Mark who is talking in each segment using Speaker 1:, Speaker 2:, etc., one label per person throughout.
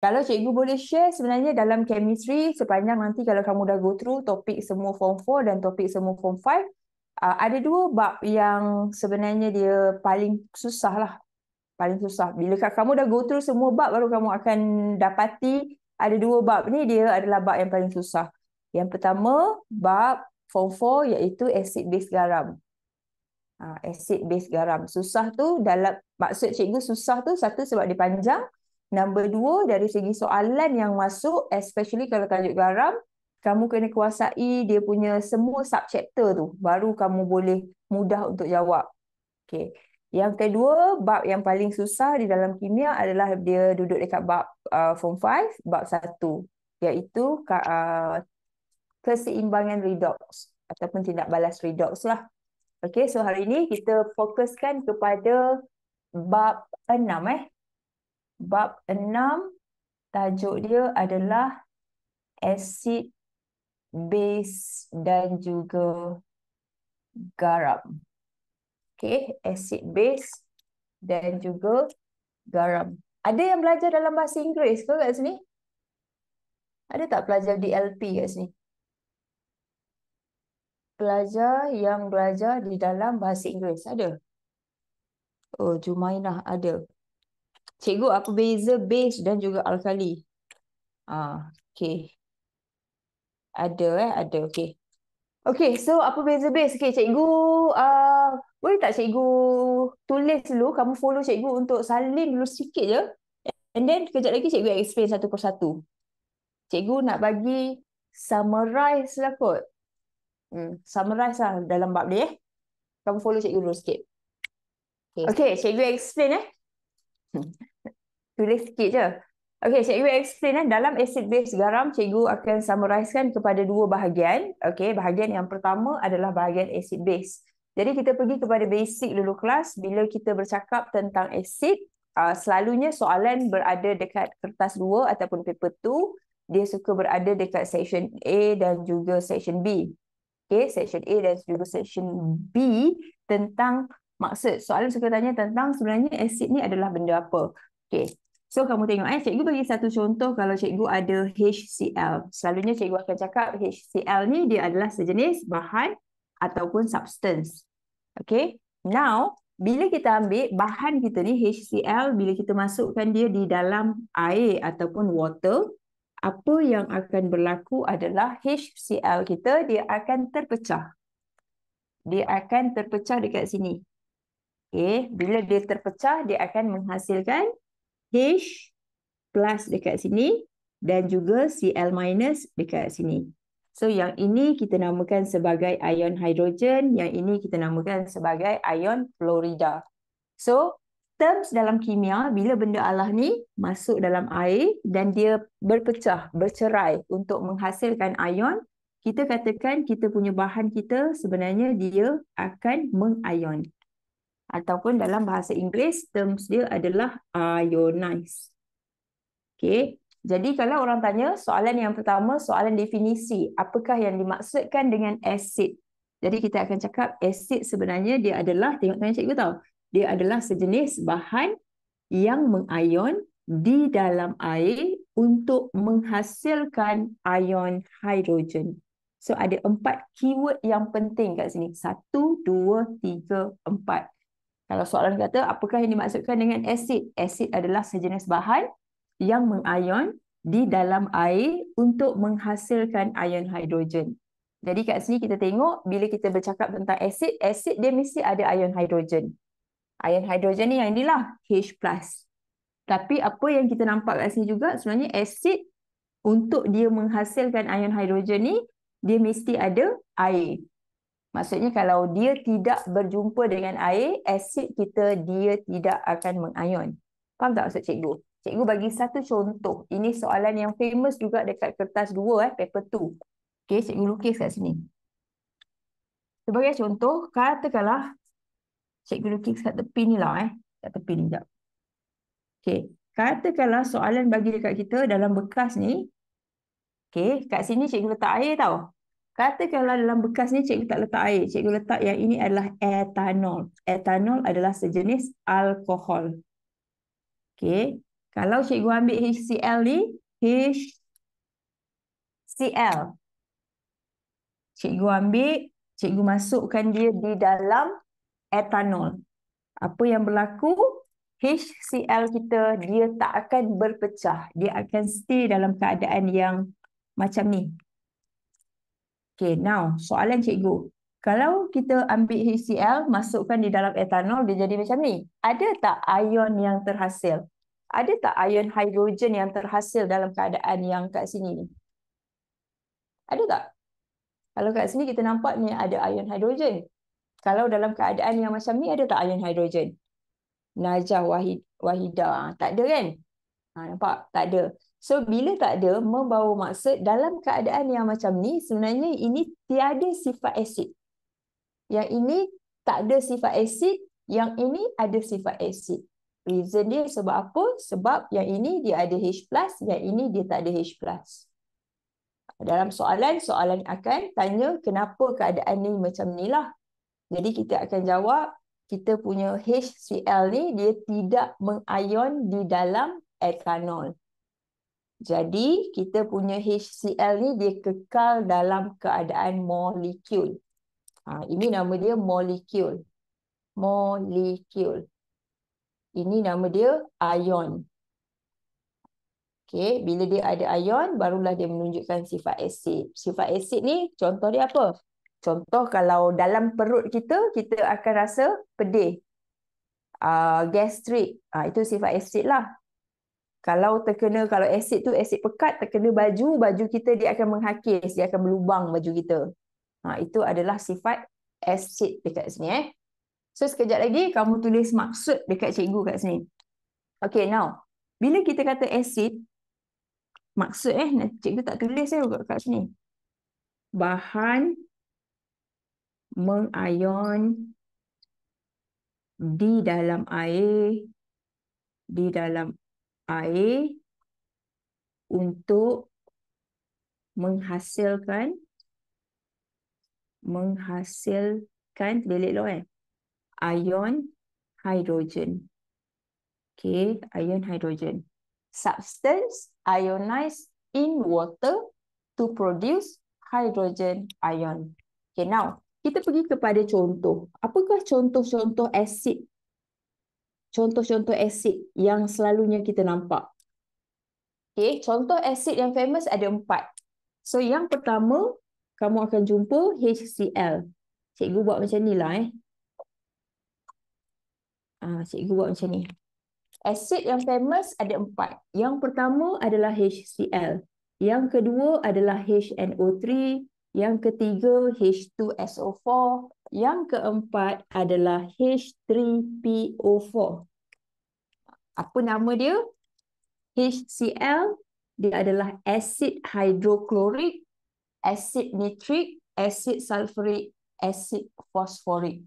Speaker 1: Kalau cikgu boleh share sebenarnya dalam chemistry sepanjang nanti kalau kamu dah go through topik semua form 4 dan topik semua form 5, uh, ada dua bab yang sebenarnya dia paling susah lah. Paling susah. Bila kamu dah go through semua bab, baru kamu akan dapati ada dua bab ni, dia adalah bab yang paling susah. Yang pertama, bab form 4 iaitu acid base garam. Uh, acid base garam. Susah tu dalam, maksud cikgu susah tu satu sebab dia panjang, Nombor dua, dari segi soalan yang masuk, especially kalau tajuk garam, kamu kena kuasai dia punya semua subchapter tu. Baru kamu boleh mudah untuk jawab. Okay. Yang kedua, bab yang paling susah di dalam kimia adalah dia duduk dekat bab uh, form 5, bab 1. Iaitu uh, keseimbangan redox ataupun tindak balas redox lah. Okay, so hari ini kita fokuskan kepada bab 6 eh bab enam, tajuk dia adalah asid base dan juga garam. Okay, asid base dan juga garam. Ada yang belajar dalam bahasa Inggeris ke kat sini? Ada tak pelajar di LP kat sini? Pelajar yang belajar di dalam bahasa Inggeris ada? Oh, Jumainah ada. Cikgu, apa beza base dan juga alkali? Ah, okay. Ada eh, ada. Okay. Okay, so apa beza base? Okay, cikgu, uh, boleh tak cikgu tulis dulu, kamu follow cikgu untuk salin dulu sikit je. And then, kejap lagi cikgu explain satu per satu. Cikgu nak bagi summarize lah kot. Hmm, summarize lah dalam bab ni eh. Kamu follow cikgu dulu sikit. Okay, okay cikgu explain eh. Hmm tulis sikit je. Okay, cikgu explain eh. dalam acid base garam, cikgu akan summarizekan kepada dua bahagian. Okay, bahagian yang pertama adalah bahagian acid base. Jadi kita pergi kepada basic dulu kelas. Bila kita bercakap tentang acid, ah, selalunya soalan berada dekat kertas dua ataupun paper 2. Dia suka berada dekat section A dan juga section B. Okay, section A dan juga section B tentang maksud. Soalan suka tanya tentang sebenarnya acid ni adalah benda apa. Okay, So kamu tengok eh cikgu bagi satu contoh kalau cikgu ada HCl. Selalunya cikgu akan cakap HCl ni dia adalah sejenis bahan ataupun substance. Okay. Now bila kita ambil bahan kita ni HCl bila kita masukkan dia di dalam air ataupun water apa yang akan berlaku adalah HCl kita dia akan terpecah. Dia akan terpecah dekat sini. Okay. Bila dia terpecah dia akan menghasilkan H plus dekat sini dan juga Cl minus dekat sini. So yang ini kita namakan sebagai ion hidrogen, yang ini kita namakan sebagai ion florida. So terms dalam kimia bila benda alah ni masuk dalam air dan dia berpecah, bercerai untuk menghasilkan ion, kita katakan kita punya bahan kita sebenarnya dia akan mengion ataupun dalam bahasa Inggeris terms dia adalah ionize. Okey. Jadi kalau orang tanya soalan yang pertama soalan definisi, apakah yang dimaksudkan dengan asid? Jadi kita akan cakap asid sebenarnya dia adalah tengok tanya cikgu tahu. Dia adalah sejenis bahan yang mengion di dalam air untuk menghasilkan ion hidrogen. So ada empat keyword yang penting kat sini. Satu, dua, tiga, empat. Kalau soalan kata, apakah yang dimaksudkan dengan asid? Asid adalah sejenis bahan yang mengayon di dalam air untuk menghasilkan ion hidrogen. Jadi kat sini kita tengok, bila kita bercakap tentang asid, asid dia mesti ada ion hidrogen. Ion hidrogen ni yang inilah, H+. Tapi apa yang kita nampak kat sini juga, sebenarnya asid untuk dia menghasilkan ion hidrogen ni, dia mesti ada air. Maksudnya kalau dia tidak berjumpa dengan air, asid kita dia tidak akan mengayon. Faham tak maksud cikgu? Cikgu bagi satu contoh. Ini soalan yang famous juga dekat kertas 2, eh, paper 2. Okay, cikgu lukis kat sini. Sebagai contoh, katakanlah cikgu lukis kat tepi ni lah. Eh. Kat tepi ni sekejap. Okay. Katakanlah soalan bagi dekat kita dalam bekas ni. Okay, kat sini cikgu letak air tau. Katakanlah dalam bekas ni cikgu tak letak air. Cikgu letak yang ini adalah etanol. Etanol adalah sejenis alkohol. Okay, Kalau cikgu ambil HCl ni, HCl. Cikgu ambil, cikgu masukkan dia di dalam etanol. Apa yang berlaku? HCl kita, dia tak akan berpecah. Dia akan stay dalam keadaan yang macam ni. Okay, now soalan cikgu. Kalau kita ambil HCl, masukkan di dalam etanol, dia jadi macam ni. Ada tak ion yang terhasil? Ada tak ion hidrogen yang terhasil dalam keadaan yang kat sini? ni? Ada tak? Kalau kat sini kita nampak ni ada ion hidrogen. Kalau dalam keadaan yang macam ni, ada tak ion hidrogen? Najah Wahid, Wahidah. Ah, tak ada kan? Ha, nampak? Tak ada. So bila tak ada membawa maksud dalam keadaan yang macam ni sebenarnya ini tiada sifat asid. Yang ini tak ada sifat asid, yang ini ada sifat asid. Reason dia sebab apa? Sebab yang ini dia ada H+, yang ini dia tak ada H+. Dalam soalan, soalan akan tanya kenapa keadaan ni macam ni lah. Jadi kita akan jawab, kita punya HCl ni dia tidak mengion di dalam etanol. Jadi kita punya HCl ni dia kekal dalam keadaan molekul. Ha, ini nama dia molekul. Molekul. Ini nama dia ion. Okay, bila dia ada ion, barulah dia menunjukkan sifat asid. Sifat asid ni contoh dia apa? Contoh kalau dalam perut kita, kita akan rasa pedih. Uh, ah, gastrik. uh, ah, itu sifat asid lah. Kalau terkena, kalau asid tu asid pekat, terkena baju, baju kita dia akan menghakis, dia akan melubang baju kita. Ha, itu adalah sifat asid dekat sini. Eh. So sekejap lagi, kamu tulis maksud dekat cikgu kat sini. Okay, now. Bila kita kata asid, maksud eh, cikgu tak tulis eh kat sini. Bahan mengayon di dalam air, di dalam air untuk menghasilkan menghasilkan lelek lo eh ion hidrogen okey ion hidrogen substance ionized in water to produce hydrogen ion okey now kita pergi kepada contoh apakah contoh-contoh asid contoh-contoh asid yang selalunya kita nampak. Okay, contoh asid yang famous ada empat. So yang pertama, kamu akan jumpa HCl. Cikgu buat macam ni lah eh. Ah, cikgu buat macam ni. Asid yang famous ada empat. Yang pertama adalah HCl. Yang kedua adalah HNO3. Yang ketiga H2SO4. Yang keempat adalah H3PO4. Apa nama dia? HCl. Dia adalah asid hidroklorik, asid nitrik, asid sulfurik, asid fosforik.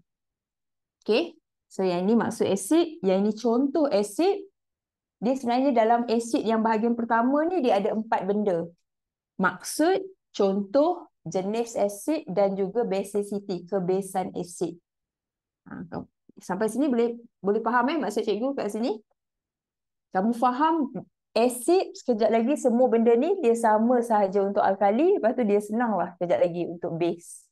Speaker 1: Okay. So yang ini maksud asid. Yang ini contoh asid. Dia sebenarnya dalam asid yang bahagian pertama ni dia ada empat benda. Maksud, contoh, jenis asid dan juga basicity, kebesan asid. Ha, sampai sini boleh boleh faham eh maksud cikgu kat sini? Kamu faham asid sekejap lagi semua benda ni dia sama sahaja untuk alkali, lepas tu dia lah sekejap lagi untuk base.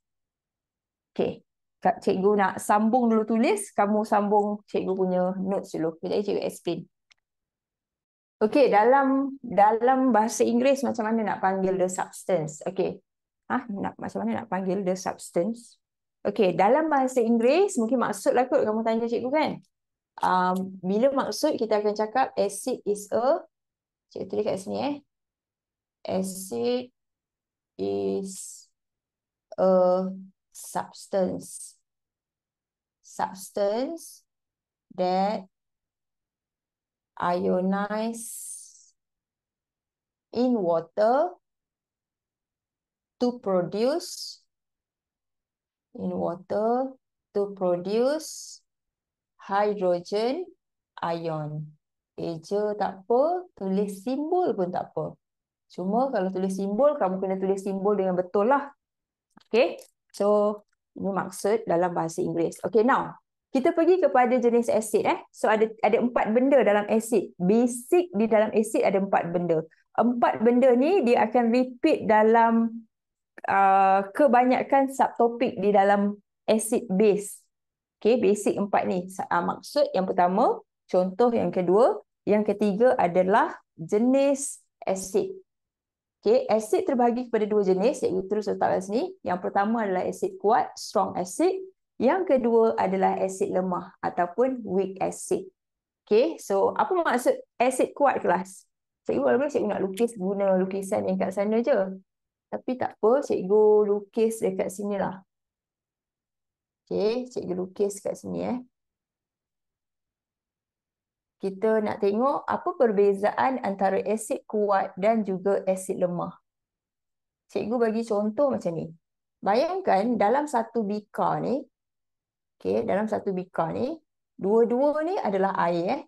Speaker 1: okay, Kak cikgu nak sambung dulu tulis, kamu sambung cikgu punya notes dulu. Kejap cikgu explain. Okey, dalam dalam bahasa Inggeris macam mana nak panggil the substance? Okey. Ah, nak macam mana nak panggil the substance? Okay, dalam bahasa Inggeris mungkin maksud lah kot kamu tanya cikgu kan? Um, bila maksud kita akan cakap acid is a cikgu tulis kat sini eh. Acid is a substance. Substance that ionize in water to produce in water to produce hydrogen ion. Eja tak apa, tulis simbol pun tak apa. Cuma kalau tulis simbol, kamu kena tulis simbol dengan betul lah. Okay, so ini maksud dalam bahasa Inggeris. Okay, now kita pergi kepada jenis asid. Eh. So ada ada empat benda dalam asid. Basic di dalam asid ada empat benda. Empat benda ni dia akan repeat dalam uh, kebanyakan subtopik di dalam acid base. Okay, basic empat ni. Uh, maksud yang pertama, contoh yang kedua, yang ketiga adalah jenis asid. Okay, asid terbahagi kepada dua jenis iaitu terus letak kat sini. Yang pertama adalah asid kuat, strong acid. Yang kedua adalah asid lemah ataupun weak acid. Okay, so apa maksud asid kuat kelas? Cikgu, walaupun cikgu nak lukis guna lukisan yang kat sana je. Tapi tak apa, cikgu lukis dekat sini lah. Okay, cikgu lukis dekat sini eh. Kita nak tengok apa perbezaan antara asid kuat dan juga asid lemah. Cikgu bagi contoh macam ni. Bayangkan dalam satu bika ni, okay, dalam satu bika ni, dua-dua ni adalah air eh.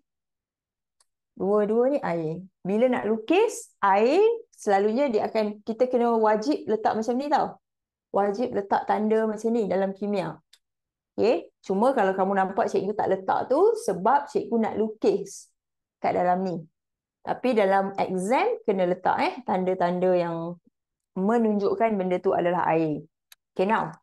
Speaker 1: Dua-dua ni air. Bila nak lukis, air selalunya dia akan kita kena wajib letak macam ni tau. Wajib letak tanda macam ni dalam kimia. Okey, cuma kalau kamu nampak cikgu tak letak tu sebab cikgu nak lukis kat dalam ni. Tapi dalam exam kena letak eh tanda-tanda yang menunjukkan benda tu adalah air. Okay now,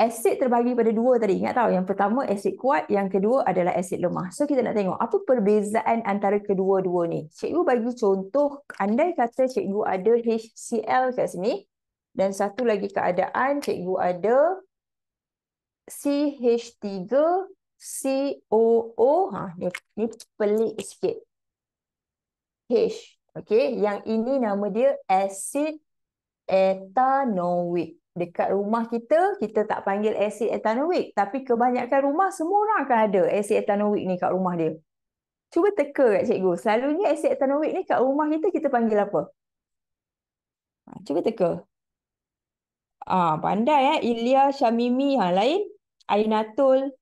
Speaker 1: Asid terbagi pada dua tadi. Ingat tahu, yang pertama asid kuat, yang kedua adalah asid lemah. So kita nak tengok apa perbezaan antara kedua-dua ni. Cikgu bagi contoh, andai kata cikgu ada HCl kat sini, dan satu lagi keadaan cikgu ada CH3COO. Ha, ni, ni pelik sikit. H. Okay. Yang ini nama dia asid etanoic dekat rumah kita kita tak panggil asid ethanoic tapi kebanyakan rumah semua orang akan ada asid ethanoic ni kat rumah dia. Cuba teka kat cikgu. Selalunya asid ethanoic ni kat rumah kita kita panggil apa? Ha, cuba teka. Ah pandai eh Ilya Shamimi ha lain Ainatul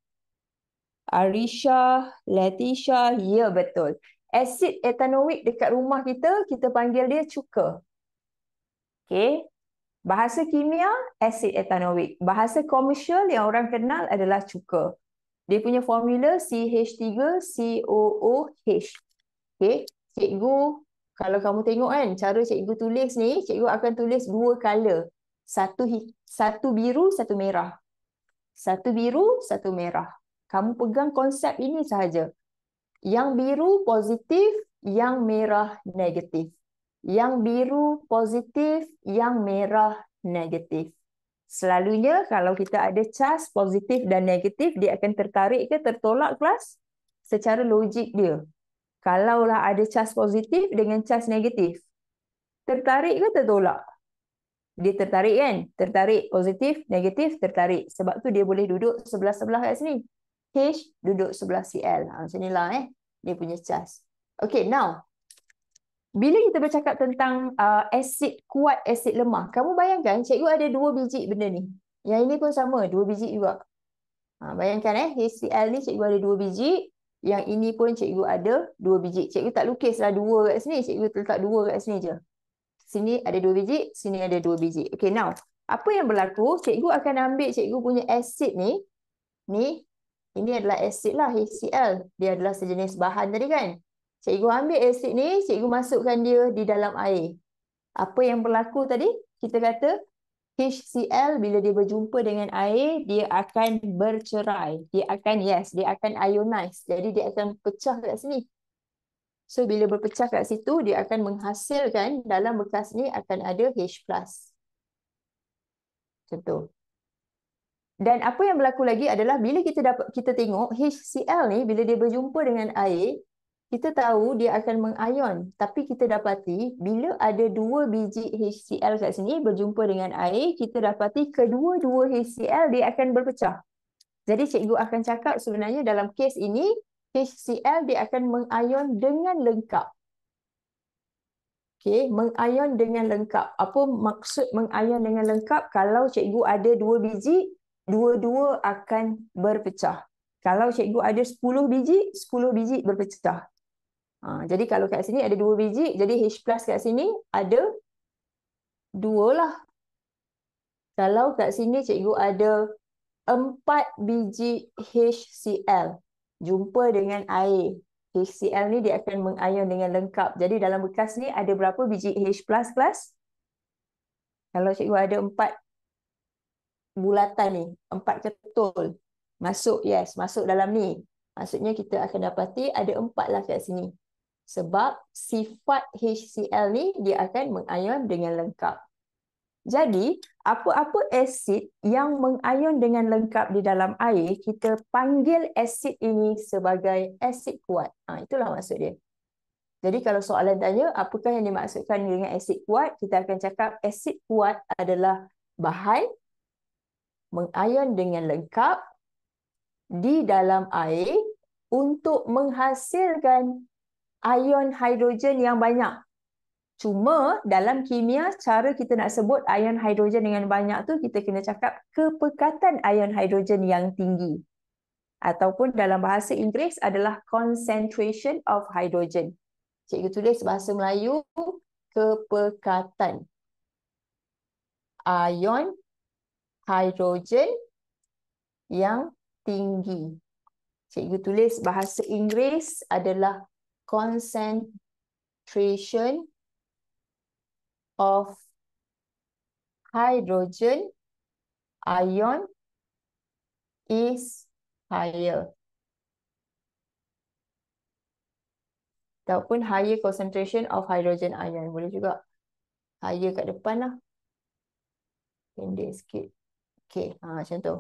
Speaker 1: Arisha Latisha ya betul. asid ethanoic dekat rumah kita kita panggil dia cuka. Okay. Bahasa kimia, asid etanoik. Bahasa komersial yang orang kenal adalah cuka. Dia punya formula CH3COOH. Okay. Cikgu, kalau kamu tengok kan, cara cikgu tulis ni, cikgu akan tulis dua color. Satu, satu biru, satu merah. Satu biru, satu merah. Kamu pegang konsep ini sahaja. Yang biru positif, yang merah negatif. Yang biru positif, yang merah negatif. Selalunya kalau kita ada cas positif dan negatif, dia akan tertarik ke tertolak kelas secara logik dia. Kalaulah ada cas positif dengan cas negatif, tertarik ke tertolak? Dia tertarik kan? Tertarik positif, negatif, tertarik. Sebab tu dia boleh duduk sebelah-sebelah kat sini. H duduk sebelah CL. Ha, macam inilah eh. dia punya cas. Okay, now bila kita bercakap tentang uh, asid kuat, asid lemah, kamu bayangkan cikgu ada dua biji benda ni. Yang ini pun sama, dua biji juga. Ha, bayangkan eh, HCl ni cikgu ada dua biji. Yang ini pun cikgu ada dua biji. Cikgu tak lukislah dua kat sini. Cikgu letak dua kat sini je. Sini ada dua biji, sini ada dua biji. Okay, now. Apa yang berlaku, cikgu akan ambil cikgu punya asid ni. Ni, ini adalah asid lah, HCl. Dia adalah sejenis bahan tadi kan. Cikgu ambil asid ni, cikgu masukkan dia di dalam air. Apa yang berlaku tadi? Kita kata HCl bila dia berjumpa dengan air, dia akan bercerai. Dia akan, yes, dia akan ionize. Jadi dia akan pecah kat sini. So bila berpecah kat situ, dia akan menghasilkan dalam bekas ni akan ada H+. Contoh. Dan apa yang berlaku lagi adalah bila kita dapat kita tengok HCl ni bila dia berjumpa dengan air kita tahu dia akan mengion tapi kita dapati bila ada dua biji HCl kat sini berjumpa dengan air kita dapati kedua-dua HCl dia akan berpecah jadi cikgu akan cakap sebenarnya dalam kes ini HCl dia akan mengion dengan lengkap Okay, mengayon dengan lengkap. Apa maksud mengayon dengan lengkap? Kalau cikgu ada dua biji, dua-dua akan berpecah. Kalau cikgu ada sepuluh biji, sepuluh biji berpecah. Ha, jadi kalau kat sini ada dua biji, jadi H plus kat sini ada dua lah. Kalau kat sini cikgu ada empat biji HCl jumpa dengan air. HCl ni dia akan mengayun dengan lengkap. Jadi dalam bekas ni ada berapa biji H plus plus? Kalau cikgu ada empat bulatan ni, empat ketul. Masuk, yes. Masuk dalam ni. Maksudnya kita akan dapati ada empat lah kat sini sebab sifat HCl ni dia akan mengayon dengan lengkap. Jadi, apa-apa asid yang mengayon dengan lengkap di dalam air, kita panggil asid ini sebagai asid kuat. Ha, itulah maksud dia. Jadi kalau soalan tanya, apakah yang dimaksudkan dengan asid kuat, kita akan cakap asid kuat adalah bahan mengayon dengan lengkap di dalam air untuk menghasilkan ion hidrogen yang banyak. Cuma dalam kimia, cara kita nak sebut ion hidrogen dengan banyak tu kita kena cakap kepekatan ion hidrogen yang tinggi. Ataupun dalam bahasa Inggeris adalah concentration of hydrogen. Cikgu tulis bahasa Melayu, kepekatan. Ion hidrogen yang tinggi. Cikgu tulis bahasa Inggeris adalah concentration of hydrogen ion is higher. Ataupun higher concentration of hydrogen ion. Boleh juga. Higher kat depan lah. Pendek sikit. Okay, ha, macam tu.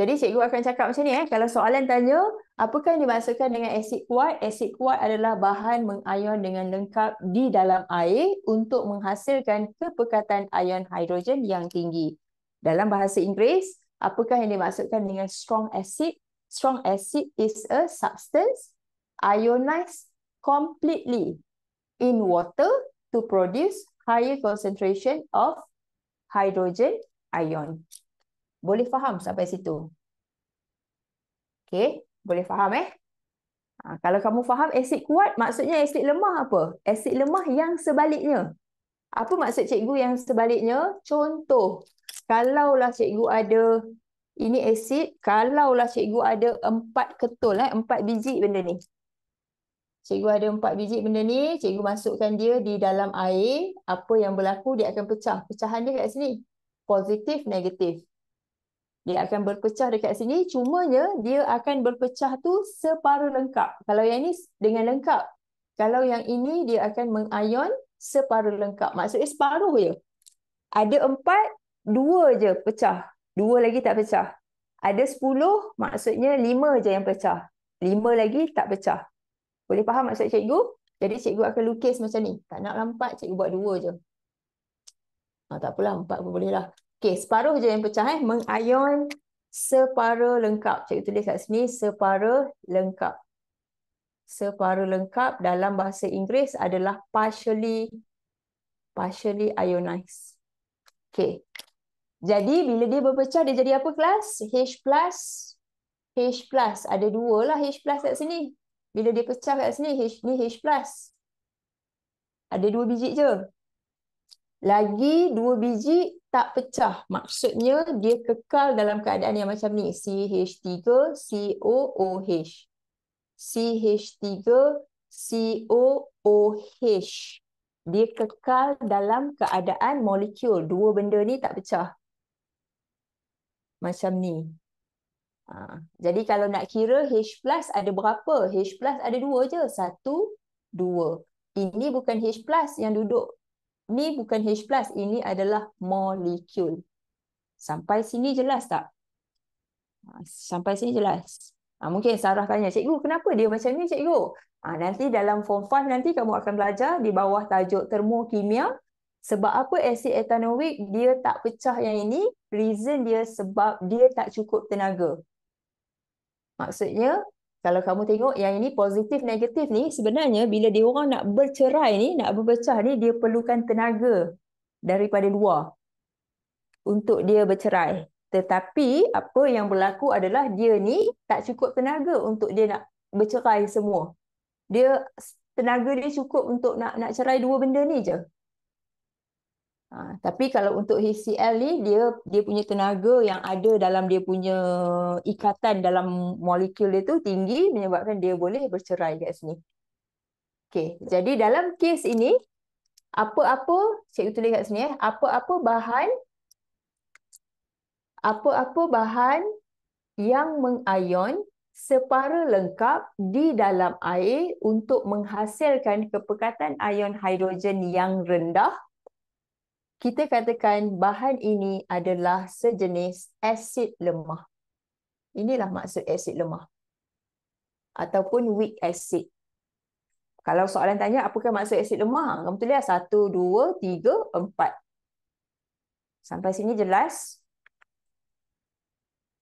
Speaker 1: Jadi cikgu akan cakap macam ni eh. Kalau soalan tanya, Apakah yang dimaksudkan dengan asid kuat? Asid kuat adalah bahan mengion dengan lengkap di dalam air untuk menghasilkan kepekatan ion hidrogen yang tinggi. Dalam bahasa Inggeris, apakah yang dimaksudkan dengan strong acid? Strong acid is a substance ionized completely in water to produce higher concentration of hydrogen ion. Boleh faham sampai situ? Okay. Boleh faham eh? Ha, kalau kamu faham asid kuat, maksudnya asid lemah apa? Asid lemah yang sebaliknya. Apa maksud cikgu yang sebaliknya? Contoh, kalaulah cikgu ada, ini asid, kalaulah cikgu ada empat ketul, eh, empat biji benda ni. Cikgu ada empat biji benda ni, cikgu masukkan dia di dalam air, apa yang berlaku dia akan pecah. Pecahan dia kat sini, positif, negatif dia akan berpecah dekat sini cumanya dia akan berpecah tu separuh lengkap kalau yang ini dengan lengkap kalau yang ini dia akan mengayon separuh lengkap maksudnya separuh je ada empat dua je pecah dua lagi tak pecah ada sepuluh maksudnya lima je yang pecah lima lagi tak pecah boleh faham maksud cikgu jadi cikgu akan lukis macam ni tak nak lampat cikgu buat dua je ah, tak apalah empat pun boleh lah Okey, separuh je yang pecah eh. Mengayon separuh lengkap. Cikgu tulis kat sini separuh lengkap. Separuh lengkap dalam bahasa Inggeris adalah partially partially ionized. Okey. Jadi bila dia berpecah dia jadi apa kelas? H+ H+ ada dua lah H+ kat sini. Bila dia pecah kat sini H ni H+. Ada dua biji je lagi dua biji tak pecah. Maksudnya dia kekal dalam keadaan yang macam ni. CH3COOH. CH3COOH. Dia kekal dalam keadaan molekul. Dua benda ni tak pecah. Macam ni. Ha. Jadi kalau nak kira H plus ada berapa? H plus ada dua je. Satu, dua. Ini bukan H plus yang duduk ni bukan H+, ini adalah molekul. Sampai sini jelas tak? Ha, sampai sini jelas. Ha, mungkin Sarah tanya, cikgu kenapa dia macam ni cikgu? Ha, nanti dalam form 5 nanti kamu akan belajar di bawah tajuk termokimia. Sebab apa asid etanoic dia tak pecah yang ini? Reason dia sebab dia tak cukup tenaga. Maksudnya kalau kamu tengok yang ini positif negatif ni sebenarnya bila dia orang nak bercerai ni nak berpecah ni dia perlukan tenaga daripada luar untuk dia bercerai tetapi apa yang berlaku adalah dia ni tak cukup tenaga untuk dia nak bercerai semua dia tenaga dia cukup untuk nak nak cerai dua benda ni je Ha, tapi kalau untuk HCl ni dia dia punya tenaga yang ada dalam dia punya ikatan dalam molekul dia tu tinggi menyebabkan dia boleh bercerai kat sini. Okey, jadi dalam kes ini apa-apa cikgu tulis kat sini eh, apa-apa bahan apa-apa bahan yang mengayon separa lengkap di dalam air untuk menghasilkan kepekatan ion hidrogen yang rendah kita katakan bahan ini adalah sejenis asid lemah. Inilah maksud asid lemah. Ataupun weak acid. Kalau soalan tanya apakah maksud asid lemah? Kamu tulis lah, satu, dua, tiga, empat. Sampai sini jelas.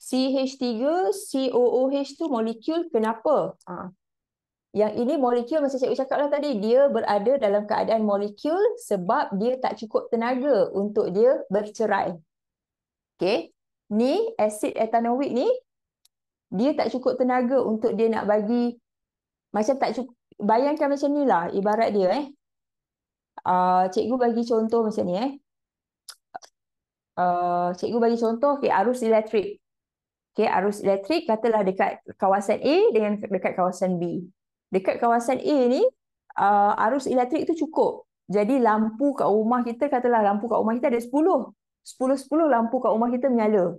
Speaker 1: CH3, COOH tu molekul kenapa? Ah. Yang ini molekul macam cikgu cakap lah tadi, dia berada dalam keadaan molekul sebab dia tak cukup tenaga untuk dia bercerai. Okay. Ni asid etanoik ni, dia tak cukup tenaga untuk dia nak bagi, macam tak cukup, bayangkan macam ni lah ibarat dia eh. Uh, cikgu bagi contoh macam ni eh. Uh, cikgu bagi contoh okay, arus elektrik. Okay, arus elektrik katalah dekat kawasan A dengan dekat kawasan B dekat kawasan A ni uh, arus elektrik tu cukup. Jadi lampu kat rumah kita katalah lampu kat rumah kita ada 10. 10 10 lampu kat rumah kita menyala.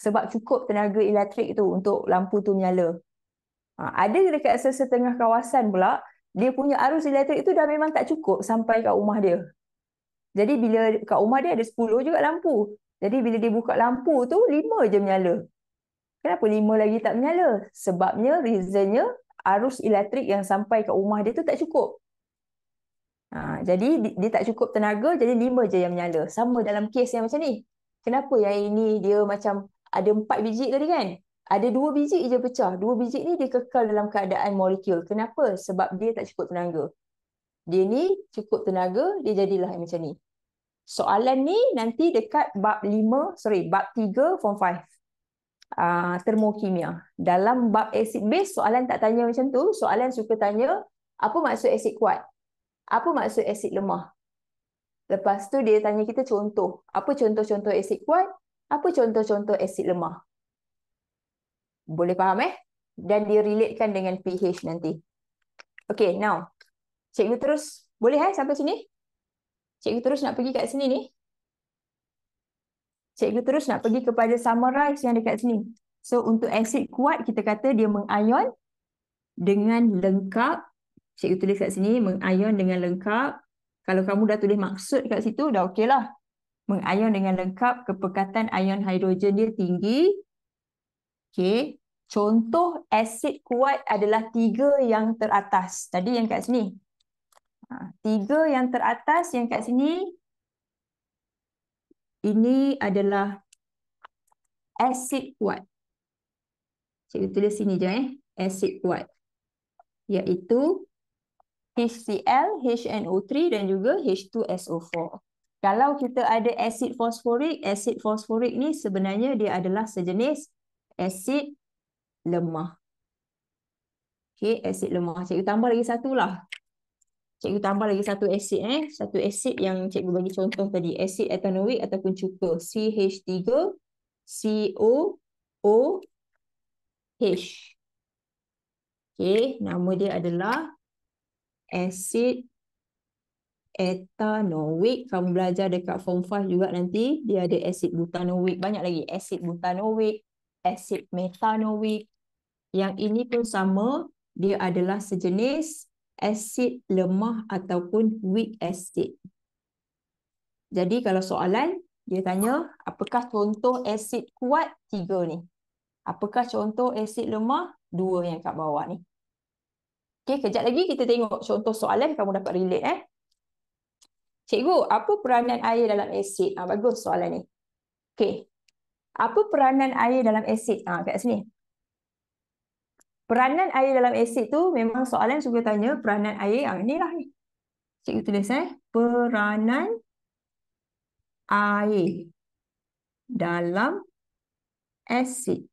Speaker 1: Sebab cukup tenaga elektrik tu untuk lampu tu menyala. Ha, ada dekat sesetengah kawasan pula dia punya arus elektrik itu dah memang tak cukup sampai kat rumah dia. Jadi bila kat rumah dia ada 10 juga lampu. Jadi bila dia buka lampu tu 5 je menyala. Kenapa 5 lagi tak menyala? Sebabnya reasonnya arus elektrik yang sampai ke rumah dia tu tak cukup. Ha, jadi dia tak cukup tenaga, jadi lima je yang menyala. Sama dalam kes yang macam ni. Kenapa yang ini dia macam ada empat biji tadi kan? Ada dua biji je pecah. Dua biji ni dia kekal dalam keadaan molekul. Kenapa? Sebab dia tak cukup tenaga. Dia ni cukup tenaga, dia jadilah macam ni. Soalan ni nanti dekat bab lima, sorry, bab tiga form five. Ah, termokimia. Dalam bab asid base, soalan tak tanya macam tu. Soalan suka tanya, apa maksud asid kuat? Apa maksud asid lemah? Lepas tu dia tanya kita contoh. Apa contoh-contoh asid kuat? Apa contoh-contoh asid lemah? Boleh faham eh? Dan dia relatekan dengan pH nanti. Okay, now. Cikgu terus. Boleh eh sampai sini? Cikgu terus nak pergi kat sini ni. Cikgu terus nak pergi kepada summarize yang dekat sini. So untuk asid kuat kita kata dia mengion dengan lengkap. Cikgu tulis kat sini mengion dengan lengkap. Kalau kamu dah tulis maksud kat situ dah okey lah. Mengion dengan lengkap kepekatan ion hidrogen dia tinggi. Okey. Contoh asid kuat adalah tiga yang teratas. Tadi yang kat sini. Ha, tiga yang teratas yang kat sini ini adalah asid kuat. Cikgu tulis sini je eh. Asid kuat. Iaitu HCl, HNO3 dan juga H2SO4. Kalau kita ada asid fosforik, asid fosforik ni sebenarnya dia adalah sejenis asid lemah. Okay, asid lemah. Cikgu tambah lagi satu lah cikgu tambah lagi satu asid eh satu asid yang cikgu bagi contoh tadi asid etanoik ataupun cuka CH3 CO O H okey nama dia adalah asid etanoik. kamu belajar dekat form 5 juga nanti dia ada asid butanoik banyak lagi asid butanoik, asid metanoik. yang ini pun sama dia adalah sejenis asid lemah ataupun weak acid. Jadi kalau soalan dia tanya apakah contoh asid kuat tiga ni. Apakah contoh asid lemah dua yang kat bawah ni. Okey kejap lagi kita tengok contoh soalan kamu dapat relate eh. Cikgu, apa peranan air dalam asid? Ah bagus soalan ni. Okey. Apa peranan air dalam asid? Ah kat sini peranan air dalam asid tu memang soalan suka tanya peranan air ah inilah ni. Cikgu tulis eh peranan air dalam asid.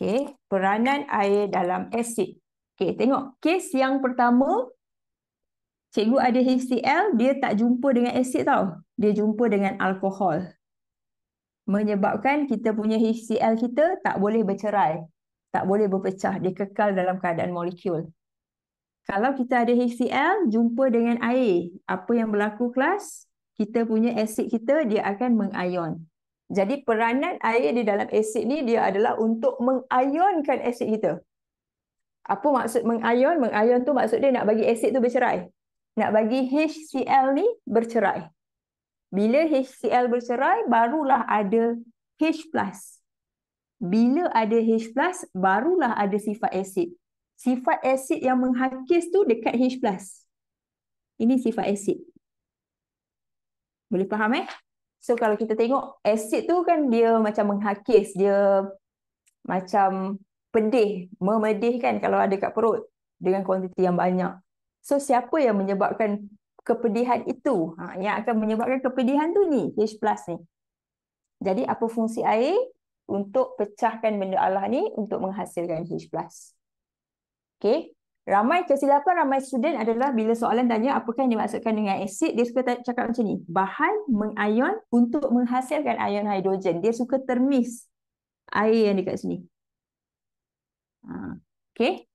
Speaker 1: Okey, peranan air dalam asid. Okey, tengok kes yang pertama cikgu ada HCl dia tak jumpa dengan asid tau. Dia jumpa dengan alkohol menyebabkan kita punya HCl kita tak boleh bercerai tak boleh berpecah. Dia kekal dalam keadaan molekul. Kalau kita ada HCl, jumpa dengan air. Apa yang berlaku kelas? Kita punya asid kita, dia akan mengayon. Jadi peranan air di dalam asid ni dia adalah untuk mengayonkan asid kita. Apa maksud mengayon? Mengayon tu maksud dia nak bagi asid tu bercerai. Nak bagi HCl ni bercerai. Bila HCl bercerai, barulah ada H bila ada H+, barulah ada sifat asid. Sifat asid yang menghakis tu dekat H+. Ini sifat asid. Boleh faham eh? So kalau kita tengok asid tu kan dia macam menghakis, dia macam pedih, memedih kan kalau ada kat perut dengan kuantiti yang banyak. So siapa yang menyebabkan kepedihan itu? Ha, yang akan menyebabkan kepedihan tu ni, H+ ni. Jadi apa fungsi air? untuk pecahkan benda Allah ni untuk menghasilkan H+. Okay. Ramai kesilapan ramai student adalah bila soalan tanya apakah yang dimaksudkan dengan asid, dia suka cakap macam ni. Bahan mengion untuk menghasilkan ion hidrogen. Dia suka termis air yang dekat sini. Ha, okay.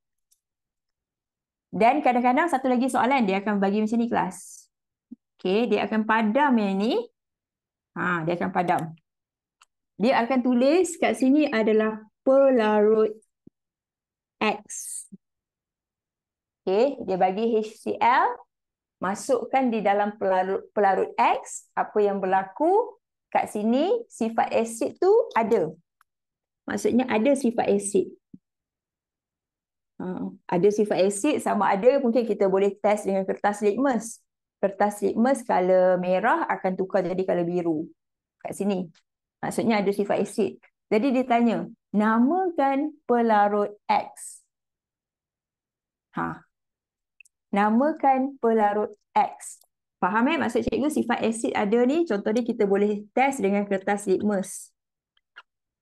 Speaker 1: Dan kadang-kadang satu lagi soalan dia akan bagi macam ni kelas. Okay. Dia akan padam yang ni. Ha, dia akan padam dia akan tulis kat sini adalah pelarut X. Okay, dia bagi HCl, masukkan di dalam pelarut, pelarut X, apa yang berlaku kat sini, sifat asid tu ada. Maksudnya ada sifat asid. Ha, ada sifat asid sama ada mungkin kita boleh test dengan kertas litmus. Kertas litmus kalau merah akan tukar jadi kalau biru. Kat sini. Maksudnya ada sifat asid. Jadi dia tanya, namakan pelarut X. Ha. Namakan pelarut X. Faham eh? Maksud cikgu sifat asid ada ni, contohnya kita boleh test dengan kertas litmus.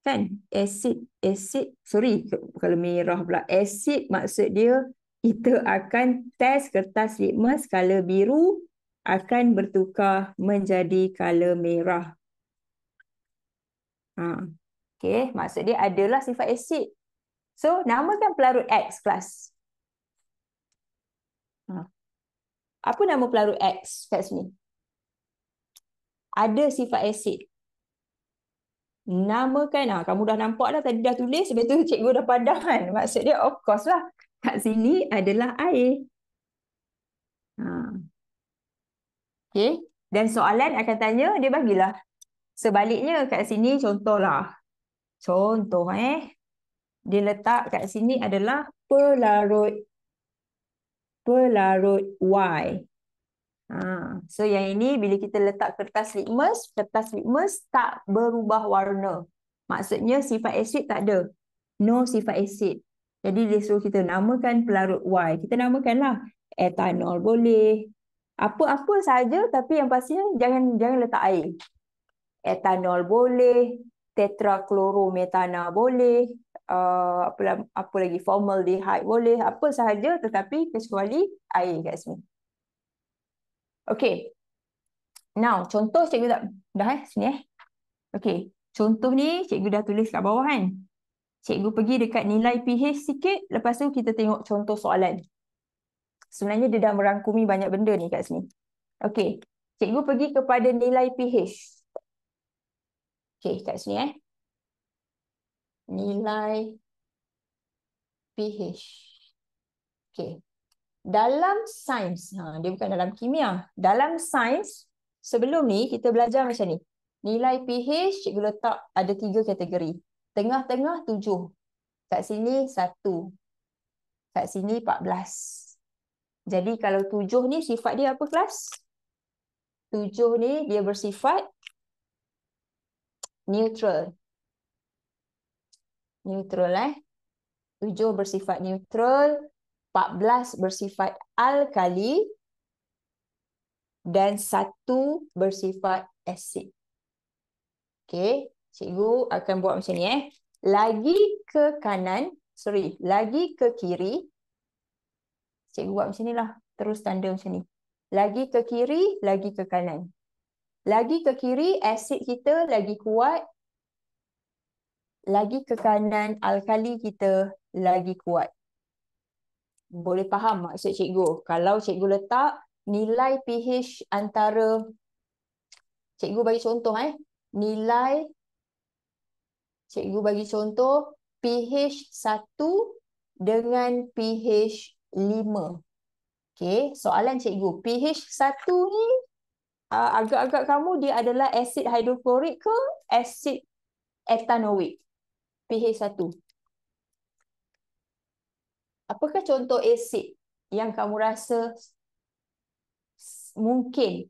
Speaker 1: Kan? Asid, asid, sorry kalau merah pula. Asid maksud dia kita akan test kertas litmus kalau biru akan bertukar menjadi kala merah Hmm, ha. Okay, maksud dia adalah sifat asid. So, namakan pelarut X kelas. Ha. Apa nama pelarut X kat sini? Ada sifat asid. Namakan, ah, kamu dah nampak dah, tadi dah tulis, sebab tu cikgu dah padam kan. Maksud dia, of course lah. Kat sini adalah air. Ha. Okay. Dan soalan akan tanya, dia bagilah Sebaliknya kat sini contohlah. Contoh eh. Dia letak kat sini adalah pelarut. Pelarut Y. Ha. So yang ini bila kita letak kertas litmus, kertas litmus tak berubah warna. Maksudnya sifat asid tak ada. No sifat asid. Jadi dia suruh kita namakan pelarut Y. Kita namakanlah etanol boleh. Apa-apa saja tapi yang pastinya jangan jangan letak air etanol boleh, tetrakloromethana boleh, uh, apa, apa lagi formaldehyde boleh, apa sahaja tetapi kecuali air kat sini. Okay. Now, contoh cikgu tak, dah eh, sini eh. Okay. Contoh ni cikgu dah tulis kat bawah kan. Cikgu pergi dekat nilai pH sikit, lepas tu kita tengok contoh soalan. Sebenarnya dia dah merangkumi banyak benda ni kat sini. Okay. Cikgu pergi kepada nilai pH. Okay, kat sini eh. Nilai pH. Okay, Dalam sains, ha, dia bukan dalam kimia. Dalam sains, sebelum ni kita belajar macam ni. Nilai pH, cikgu letak ada tiga kategori. Tengah-tengah tujuh. Kat sini satu. Kat sini empat belas. Jadi kalau tujuh ni sifat dia apa kelas? Tujuh ni dia bersifat neutral. Neutral eh. 7 bersifat neutral, 14 bersifat alkali dan 1 bersifat asid. Okey, cikgu akan buat macam ni eh. Lagi ke kanan, sorry, lagi ke kiri. Cikgu buat macam ni lah, terus tanda macam ni. Lagi ke kiri, lagi ke kanan. Lagi ke kiri, asid kita lagi kuat. Lagi ke kanan, alkali kita lagi kuat. Boleh faham maksud cikgu? Kalau cikgu letak nilai pH antara... Cikgu bagi contoh. eh Nilai... Cikgu bagi contoh pH 1 dengan pH 5. Okay. Soalan cikgu, pH 1 ni uh, agak-agak kamu dia adalah asid hidroklorik ke asid etanoik? PH1. Apakah contoh asid yang kamu rasa mungkin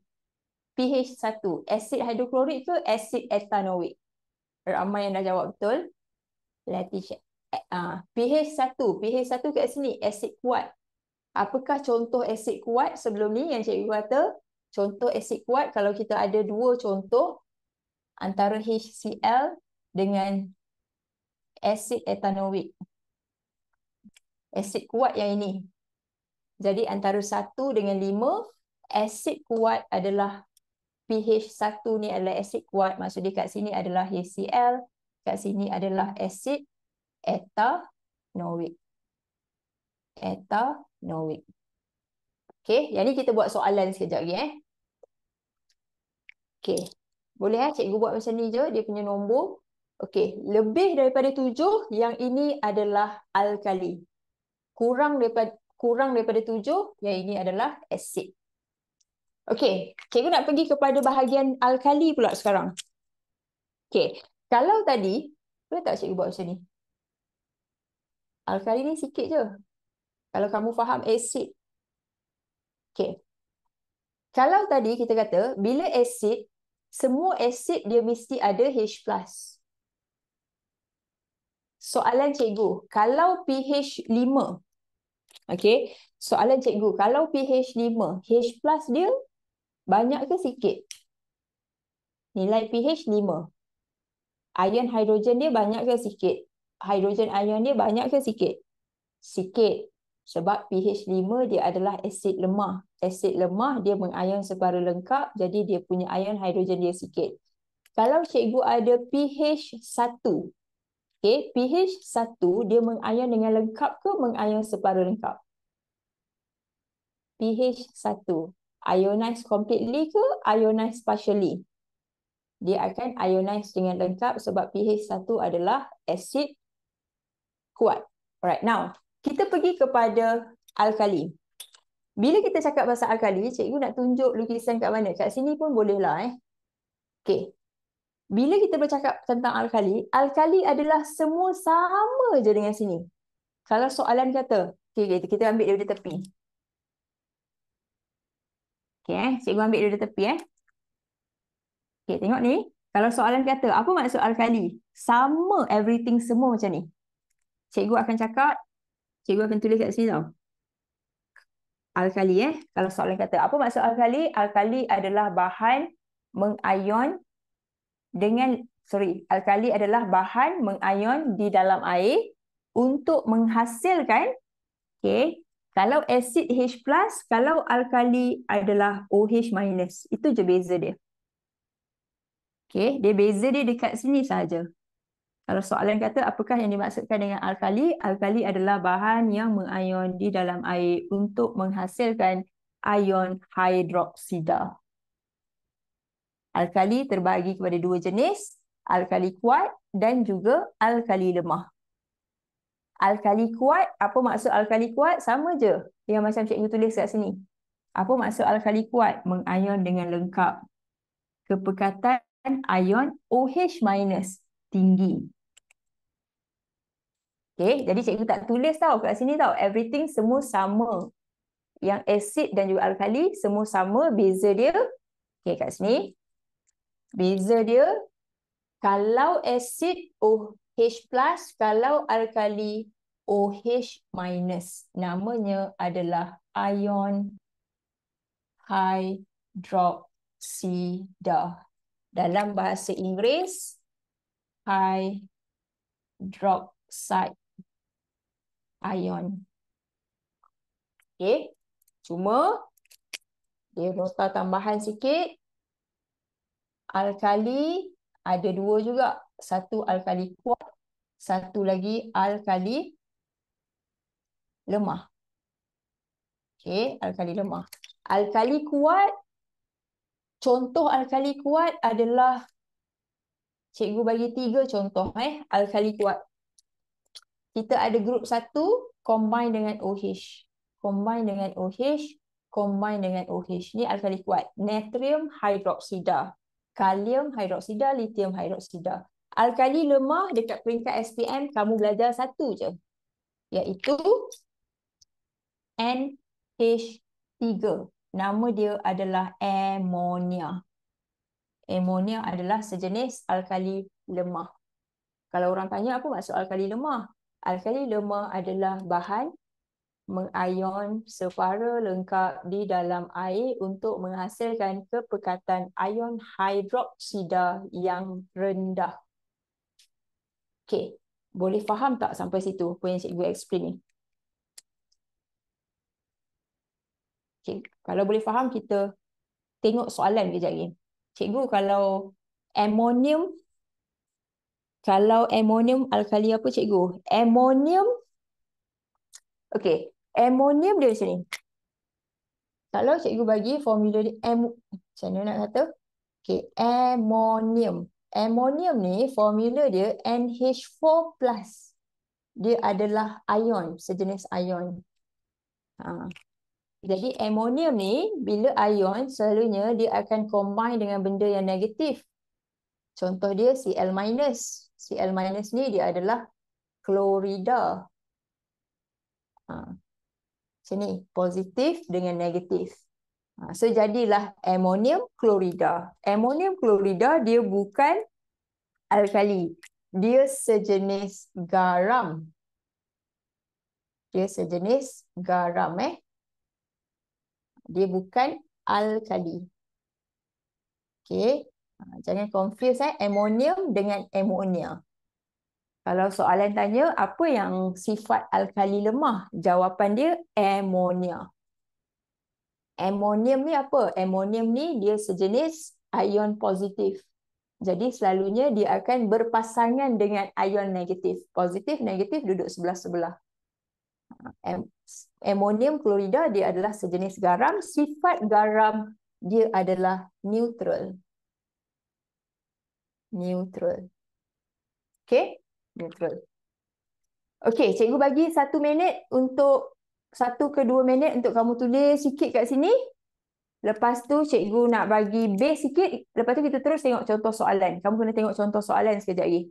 Speaker 1: PH1, asid hidroklorik ke asid etanoik? Ramai yang dah jawab betul. Let's check. Uh, PH1, PH1 kat sini asid kuat. Apakah contoh asid kuat sebelum ni yang cikgu kata Contoh asid kuat kalau kita ada dua contoh antara HCl dengan asid etanoik Asid kuat yang ini. Jadi antara satu dengan lima, asid kuat adalah pH satu ni adalah asid kuat. Maksudnya kat sini adalah HCl, kat sini adalah asid etanoik etanoik. Okay, yang ni kita buat soalan sekejap lagi eh. Okey. Boleh eh cikgu buat macam ni je dia punya nombor. Okay, lebih daripada tujuh, yang ini adalah alkali. Kurang daripada kurang daripada tujuh, yang ini adalah asid. Okay, cikgu nak pergi kepada bahagian alkali pula sekarang. Okay, kalau tadi, boleh tak cikgu buat macam ni? Alkali ni sikit je. Kalau kamu faham asid Okay. Kalau tadi kita kata, bila asid, semua asid dia mesti ada H+. Soalan cikgu, kalau pH 5, okay. soalan cikgu, kalau pH 5, H+, dia banyak ke sikit? Nilai pH 5. Ion hidrogen dia banyak ke sikit? Hidrogen ion dia banyak ke sikit? Sikit. Sebab pH 5 dia adalah asid lemah. Asid lemah dia mengayun separuh lengkap jadi dia punya ion hidrogen dia sikit. Kalau cikgu ada pH 1. okay? pH 1 dia mengayun dengan lengkap ke mengayun separuh lengkap? pH 1 ionize completely ke ionize partially? Dia akan ionize dengan lengkap sebab pH 1 adalah asid kuat. Alright, now kita pergi kepada alkali. Bila kita cakap pasal alkali, cikgu nak tunjuk lukisan kat mana? Kat sini pun bolehlah. Eh? Okay. Bila kita bercakap tentang alkali, alkali adalah semua sama je dengan sini. Kalau soalan kata, okay, okay, kita ambil daripada tepi. Okay, eh? Cikgu ambil daripada tepi. Eh? Okay, tengok ni. Kalau soalan kata, apa maksud alkali? Sama everything semua macam ni. Cikgu akan cakap, cikgu akan tulis kat sini tau. Alkali eh. Kalau soalan kata apa maksud alkali? Alkali adalah bahan mengayon dengan sorry, alkali adalah bahan mengayon di dalam air untuk menghasilkan okay? Kalau asid H+, kalau alkali adalah OH-. Itu je beza dia. Okey, dia beza dia dekat sini saja. Kalau soalan kata apakah yang dimaksudkan dengan alkali? Alkali adalah bahan yang mengion di dalam air untuk menghasilkan ion hidroksida. Alkali terbahagi kepada dua jenis, alkali kuat dan juga alkali lemah. Alkali kuat, apa maksud alkali kuat? Sama je yang macam cikgu tulis kat sini. Apa maksud alkali kuat? Mengion dengan lengkap. Kepekatan ion OH- tinggi Okay, jadi cikgu tak tulis tau kat sini tau. Everything semua sama. Yang asid dan juga alkali semua sama. Beza dia. Okay, kat sini. Beza dia. Kalau asid OH+, kalau alkali OH-, namanya adalah ion hidroksida. Dalam bahasa Inggeris, hidroksida ion. Okey. Cuma dia nota tambahan sikit. Alkali ada dua juga. Satu alkali kuat, satu lagi alkali lemah. Okey, alkali lemah. Alkali kuat contoh alkali kuat adalah cikgu bagi tiga contoh eh alkali kuat kita ada grup satu combine dengan OH combine dengan OH combine dengan OH ni alkali kuat natrium hidroksida kalium hidroksida lithium hidroksida alkali lemah dekat peringkat SPM kamu belajar satu je iaitu NH3 nama dia adalah amonia. Amonia adalah sejenis alkali lemah kalau orang tanya apa maksud alkali lemah Alkali lemah adalah bahan mengion separa lengkap di dalam air untuk menghasilkan kepekatan ion hidroksida yang rendah. Okey, boleh faham tak sampai situ apa yang cikgu explain ni? Okey, kalau boleh faham kita tengok soalan kejap lagi. Cikgu kalau ammonium kalau ammonium alkali apa cikgu? Ammonium. Okey. Ammonium dia sini. Kalau cikgu bagi formula ni. Am... Macam mana nak kata? Okey. Ammonium. Ammonium ni formula dia NH4+. Dia adalah ion. Sejenis ion. Ha. Jadi ammonium ni bila ion selalunya dia akan combine dengan benda yang negatif. Contoh dia Cl-. Cl- ni dia adalah klorida. Ha. Macam ni, positif dengan negatif. Ha, so, jadilah ammonium klorida. Ammonium klorida dia bukan alkali. Dia sejenis garam. Dia sejenis garam eh. Dia bukan alkali. Okay. Ah, jangan confuse eh, ammonium dengan ammonia. Kalau soalan tanya, apa yang sifat alkali lemah? Jawapan dia, ammonia. Ammonium ni apa? Ammonium ni dia sejenis ion positif. Jadi selalunya dia akan berpasangan dengan ion negatif. Positif, negatif duduk sebelah-sebelah. Ah, ammonium klorida dia adalah sejenis garam. Sifat garam dia adalah neutral. Neutral. Neutral. Okay? Neutral. Okay, cikgu bagi satu minit untuk satu ke dua minit untuk kamu tulis sikit kat sini. Lepas tu cikgu nak bagi base sikit. Lepas tu kita terus tengok contoh soalan. Kamu kena tengok contoh soalan sekejap lagi.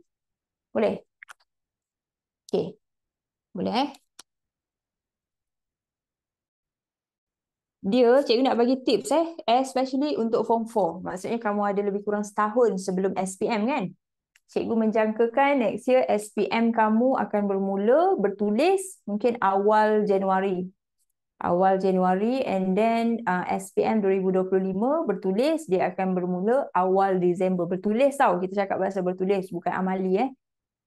Speaker 1: Boleh? Okay. Boleh eh? dia cikgu nak bagi tips eh especially untuk form 4 maksudnya kamu ada lebih kurang setahun sebelum SPM kan cikgu menjangkakan next year SPM kamu akan bermula bertulis mungkin awal Januari awal Januari and then uh, SPM 2025 bertulis dia akan bermula awal Disember bertulis tau kita cakap bahasa bertulis bukan amali eh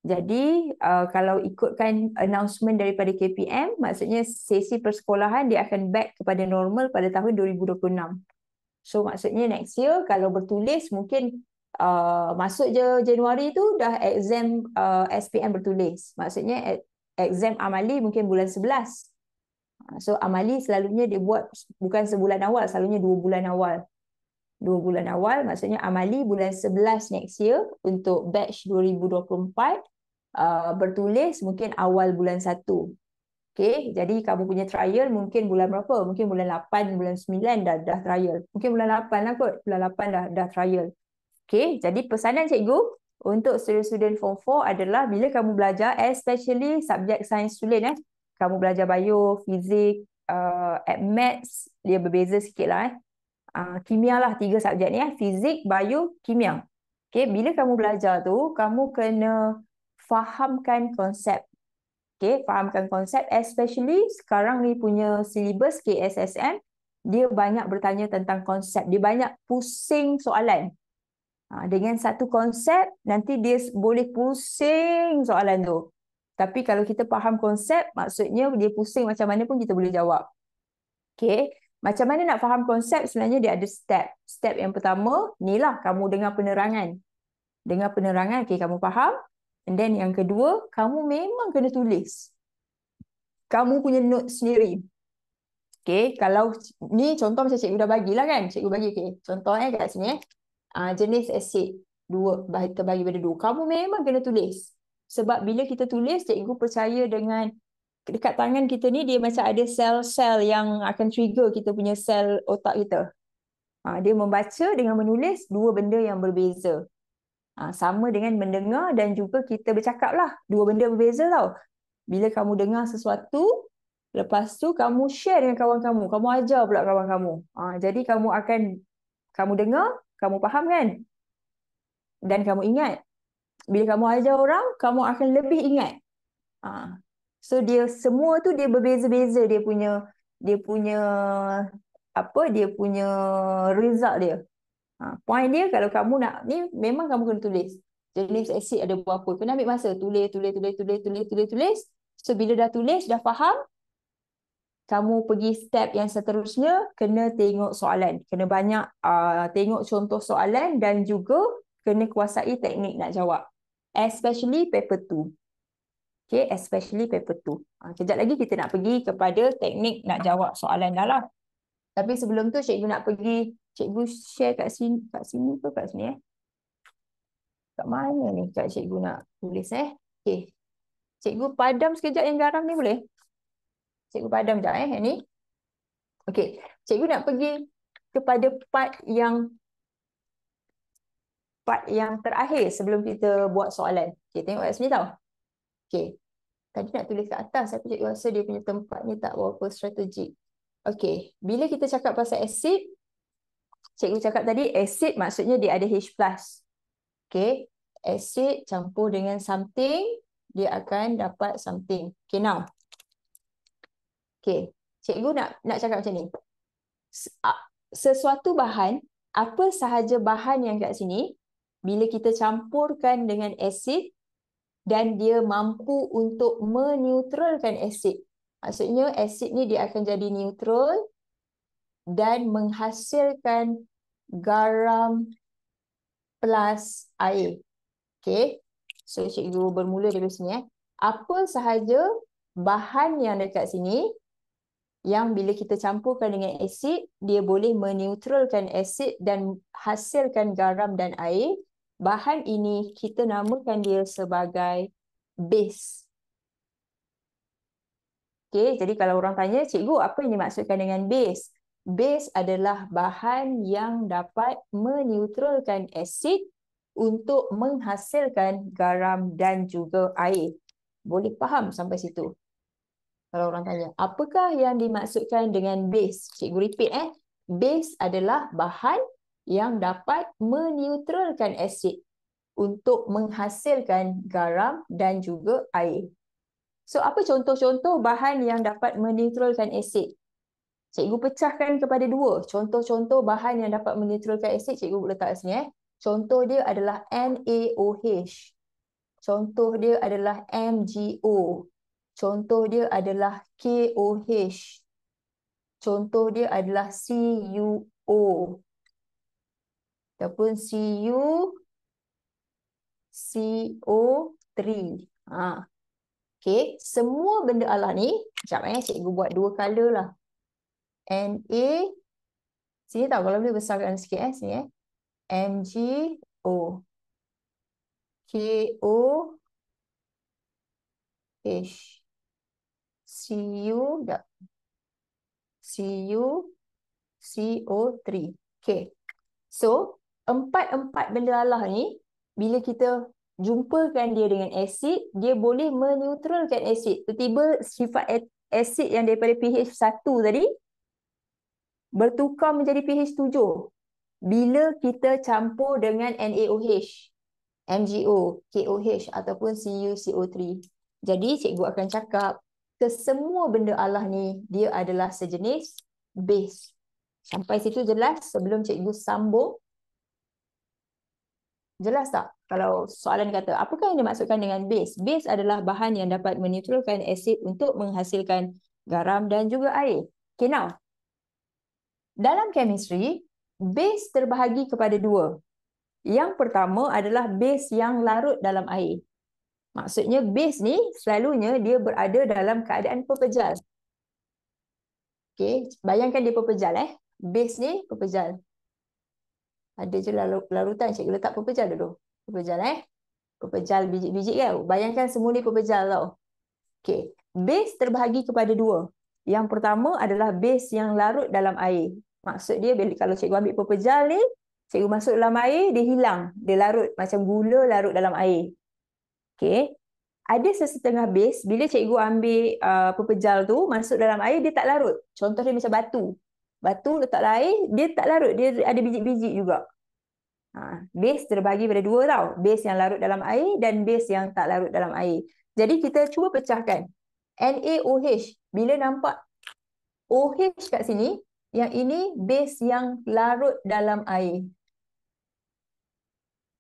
Speaker 1: jadi uh, kalau ikutkan announcement daripada KPM, maksudnya sesi persekolahan dia akan back kepada normal pada tahun 2026. So maksudnya next year kalau bertulis mungkin uh, masuk je Januari tu dah exam uh, SPM bertulis. Maksudnya exam amali mungkin bulan 11. So amali selalunya dia buat bukan sebulan awal, selalunya dua bulan awal dua bulan awal, maksudnya amali bulan 11 next year untuk batch 2024 uh, bertulis mungkin awal bulan 1. Okay, jadi kamu punya trial mungkin bulan berapa? Mungkin bulan 8, bulan 9 dah dah trial. Mungkin bulan 8 lah kot, bulan 8 dah dah trial. Okay, jadi pesanan cikgu untuk student-student form 4 adalah bila kamu belajar, especially subjek sains tulen, eh, kamu belajar bio, fizik, uh, at maths, dia berbeza sikit lah. Eh. Ah, kimia lah tiga subjek ni ya. Fizik, bio, kimia. Okay, bila kamu belajar tu, kamu kena fahamkan konsep. Okay, fahamkan konsep. Especially sekarang ni punya silibus KSSM, dia banyak bertanya tentang konsep. Dia banyak pusing soalan. Ha, dengan satu konsep, nanti dia boleh pusing soalan tu. Tapi kalau kita faham konsep, maksudnya dia pusing macam mana pun kita boleh jawab. Okay. Macam mana nak faham konsep? Sebenarnya dia ada step. Step yang pertama, ni lah kamu dengar penerangan. Dengar penerangan, okay, kamu faham. And then yang kedua, kamu memang kena tulis. Kamu punya note sendiri. Okay, kalau ni contoh macam cikgu dah bagilah kan. Cikgu bagi, okay. Contoh eh, kat sini. Eh. Uh, jenis asid. Dua, terbagi pada dua. Kamu memang kena tulis. Sebab bila kita tulis, cikgu percaya dengan dekat tangan kita ni dia macam ada sel-sel yang akan trigger kita punya sel otak kita. Ha, dia membaca dengan menulis dua benda yang berbeza. Ha, sama dengan mendengar dan juga kita bercakap lah. Dua benda berbeza tau. Bila kamu dengar sesuatu, lepas tu kamu share dengan kawan kamu. Kamu ajar pula kawan kamu. Ha, jadi kamu akan, kamu dengar, kamu faham kan? Dan kamu ingat. Bila kamu ajar orang, kamu akan lebih ingat. Ha, So dia semua tu dia berbeza-beza dia punya dia punya apa dia punya result dia. Ha, point dia kalau kamu nak ni memang kamu kena tulis. Jenis asid ada berapa. Kena ambil masa tulis tulis tulis tulis tulis tulis tulis. So bila dah tulis dah faham kamu pergi step yang seterusnya kena tengok soalan. Kena banyak uh, tengok contoh soalan dan juga kena kuasai teknik nak jawab. Especially paper 2. Okay, especially paper 2. Uh, ah, kejap lagi kita nak pergi kepada teknik nak jawab soalan dah lah. Tapi sebelum tu cikgu nak pergi, cikgu share kat sini, kat sini ke kat sini eh? Kat mana ni kat cikgu nak tulis eh? Okay. Cikgu padam sekejap yang garam ni boleh? Cikgu padam sekejap eh yang ni. Okay. Cikgu nak pergi kepada part yang part yang terakhir sebelum kita buat soalan. Okay, tengok kat sini tau. Okay. Tadi nak tulis kat atas tapi cikgu rasa dia punya tempat ni tak berapa strategik. Okay. Bila kita cakap pasal acid, cikgu cakap tadi acid maksudnya dia ada H+. Okay. Acid campur dengan something, dia akan dapat something. Okay now. Okay. Cikgu nak nak cakap macam ni. Sesuatu bahan, apa sahaja bahan yang kat sini, bila kita campurkan dengan acid, dan dia mampu untuk menutralkan asid. Maksudnya asid ni dia akan jadi neutral dan menghasilkan garam plus air. Okay. So cikgu bermula dari sini. Eh. Apa sahaja bahan yang dekat sini yang bila kita campurkan dengan asid, dia boleh menutralkan asid dan hasilkan garam dan air bahan ini kita namakan dia sebagai base. Okay, jadi kalau orang tanya, cikgu apa yang dimaksudkan dengan base? Base adalah bahan yang dapat menutralkan asid untuk menghasilkan garam dan juga air. Boleh faham sampai situ? Kalau orang tanya, apakah yang dimaksudkan dengan base? Cikgu repeat eh. Base adalah bahan yang dapat menetralkan asid untuk menghasilkan garam dan juga air. So apa contoh-contoh bahan yang dapat menetralkan asid? Cikgu pecahkan kepada dua. Contoh-contoh bahan yang dapat menetralkan asid cikgu letak sini eh. Contoh dia adalah NaOH. Contoh dia adalah MgO. Contoh dia adalah KOH. Contoh dia adalah CuO ataupun Cu CO3. Ha. Okay. Semua benda alah ni, sekejap eh, cikgu buat dua color lah. Na, sini tak kalau boleh besarkan sikit eh, sini eh. MgO. KO H. Cu, tak. Cu, CO3. Okay. So, empat-empat benda Allah ni bila kita jumpakan dia dengan asid dia boleh menutralkan asid tiba-tiba sifat asid yang daripada pH 1 tadi bertukar menjadi pH 7 bila kita campur dengan NaOH MgO KOH ataupun CuCO3 jadi cikgu akan cakap kesemua benda Allah ni dia adalah sejenis base sampai situ jelas sebelum cikgu sambung Jelas tak? Kalau soalan kata, apakah yang dimaksudkan dengan base? Base adalah bahan yang dapat menetralkan asid untuk menghasilkan garam dan juga air. Okay, now. Dalam chemistry, base terbahagi kepada dua. Yang pertama adalah base yang larut dalam air. Maksudnya base ni selalunya dia berada dalam keadaan pepejal. Okay, bayangkan dia pepejal eh. Base ni pepejal ada je larutan cikgu letak pepejal dulu pepejal eh pepejal biji-biji kan bayangkan semua ni pepejal tau okey base terbahagi kepada dua yang pertama adalah base yang larut dalam air maksud dia bila kalau cikgu ambil pepejal ni cikgu masuk dalam air dia hilang dia larut macam gula larut dalam air okey ada sesetengah base bila cikgu ambil uh, pepejal tu masuk dalam air dia tak larut Contohnya macam batu batu letak air dia tak larut dia ada biji-biji juga ha, base terbagi pada dua tau base yang larut dalam air dan base yang tak larut dalam air jadi kita cuba pecahkan NaOH bila nampak OH kat sini yang ini base yang larut dalam air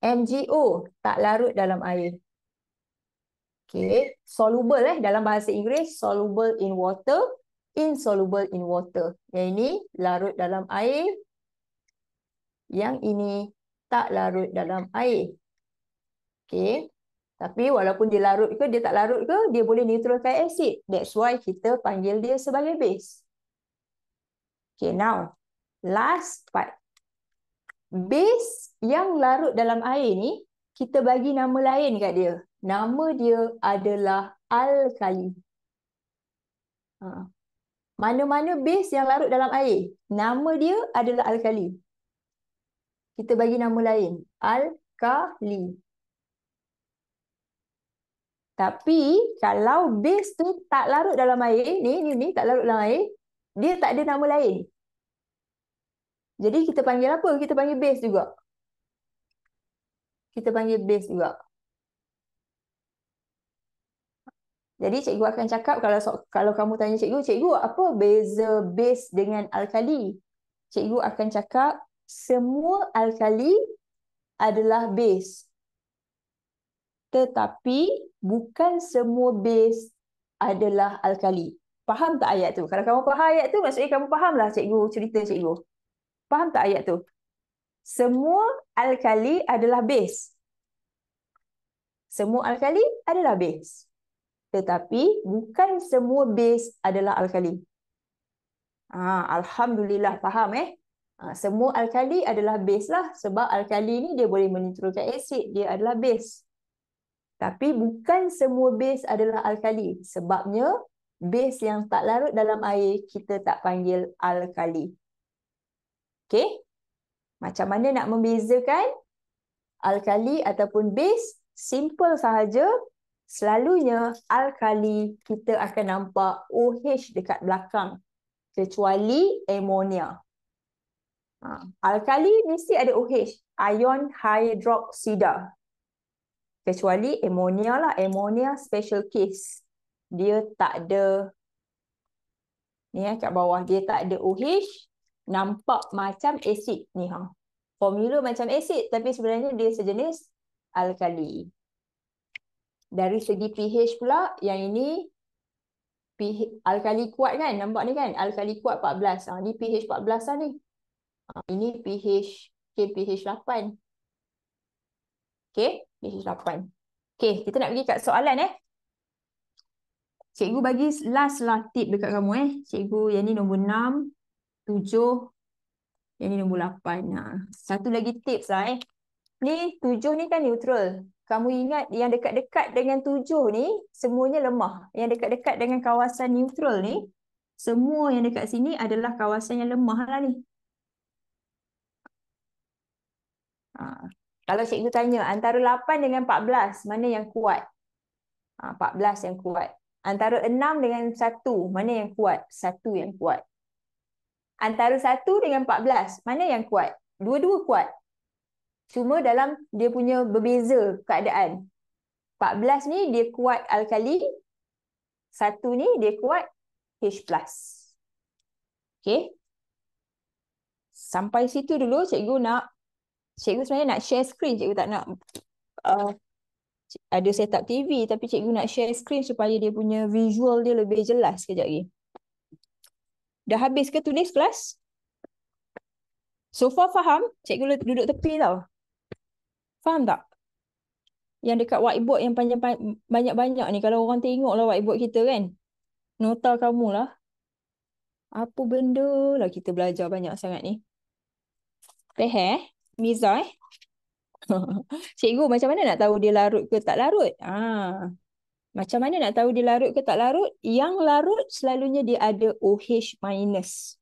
Speaker 1: MgO tak larut dalam air okay soluble eh dalam bahasa Inggeris soluble in water insoluble in water. Yang ini larut dalam air. Yang ini tak larut dalam air. Okay. Tapi walaupun dia larut ke, dia tak larut ke, dia boleh neutralkan asid. That's why kita panggil dia sebagai base. Okay, now. Last part. Base yang larut dalam air ni, kita bagi nama lain kat dia. Nama dia adalah alkali. Ha mana-mana base yang larut dalam air nama dia adalah alkali kita bagi nama lain alkali tapi kalau base tu tak larut dalam air ni ni ni tak larut dalam air dia tak ada nama lain jadi kita panggil apa kita panggil base juga kita panggil base juga Jadi cikgu akan cakap kalau kalau kamu tanya cikgu, cikgu apa beza base dengan alkali? Cikgu akan cakap semua alkali adalah base. Tetapi bukan semua base adalah alkali. Faham tak ayat tu? Kalau kamu faham ayat tu maksudnya kamu lah cikgu cerita cikgu. Faham tak ayat tu? Semua alkali adalah base. Semua alkali adalah base tetapi bukan semua base adalah alkali. Ha, Alhamdulillah faham eh. Ha, semua alkali adalah base lah sebab alkali ni dia boleh menitrogen acid, dia adalah base. Tapi bukan semua base adalah alkali. Sebabnya base yang tak larut dalam air kita tak panggil alkali. Okay? Macam mana nak membezakan alkali ataupun base? Simple sahaja, selalunya alkali kita akan nampak OH dekat belakang kecuali ammonia. Ha, alkali mesti ada OH, ion hidroksida. Kecuali amonia lah, amonia special case. Dia tak ada, ni ya, kat bawah, dia tak ada OH, nampak macam asid ni. Ha. Formula macam asid tapi sebenarnya dia sejenis alkali. Dari segi pH pula, yang ini pH, alkali kuat kan? Nampak ni kan? Alkali kuat 14. Ha, ah, ni pH 14 lah ni. Ha, ini pH, okay, pH 8. Okay, pH 8. Okay, kita nak pergi kat soalan eh. Cikgu bagi last lah tip dekat kamu eh. Cikgu yang ni nombor 6, 7, yang ni nombor 8. Ha. Ah, satu lagi tips lah eh. Ni 7 ni kan neutral kamu ingat yang dekat-dekat dengan tujuh ni semuanya lemah. Yang dekat-dekat dengan kawasan neutral ni semua yang dekat sini adalah kawasan yang lemah lah ni. Ha. Kalau cikgu tanya antara 8 dengan 14 mana yang kuat? Ha, 14 yang kuat. Antara 6 dengan 1 mana yang kuat? 1 yang kuat. Antara 1 dengan 14 mana yang kuat? Dua-dua kuat cuma dalam dia punya berbeza keadaan. 14 ni dia kuat alkali, satu ni dia kuat H+. Okay. Sampai situ dulu cikgu nak, cikgu sebenarnya nak share screen, cikgu tak nak uh, ada setup TV tapi cikgu nak share screen supaya dia punya visual dia lebih jelas sekejap lagi. Dah habis ke tulis kelas? So far faham? Cikgu duduk tepi tau. Faham tak? Yang dekat whiteboard yang panjang banyak-banyak ni. Kalau orang lah whiteboard kita kan. Nota kamu lah. Apa benda lah kita belajar banyak sangat ni. Peh, eh? Miza eh? Cikgu macam mana nak tahu dia larut ke tak larut? Ah. Macam mana nak tahu dia larut ke tak larut? Yang larut selalunya dia ada OH minus.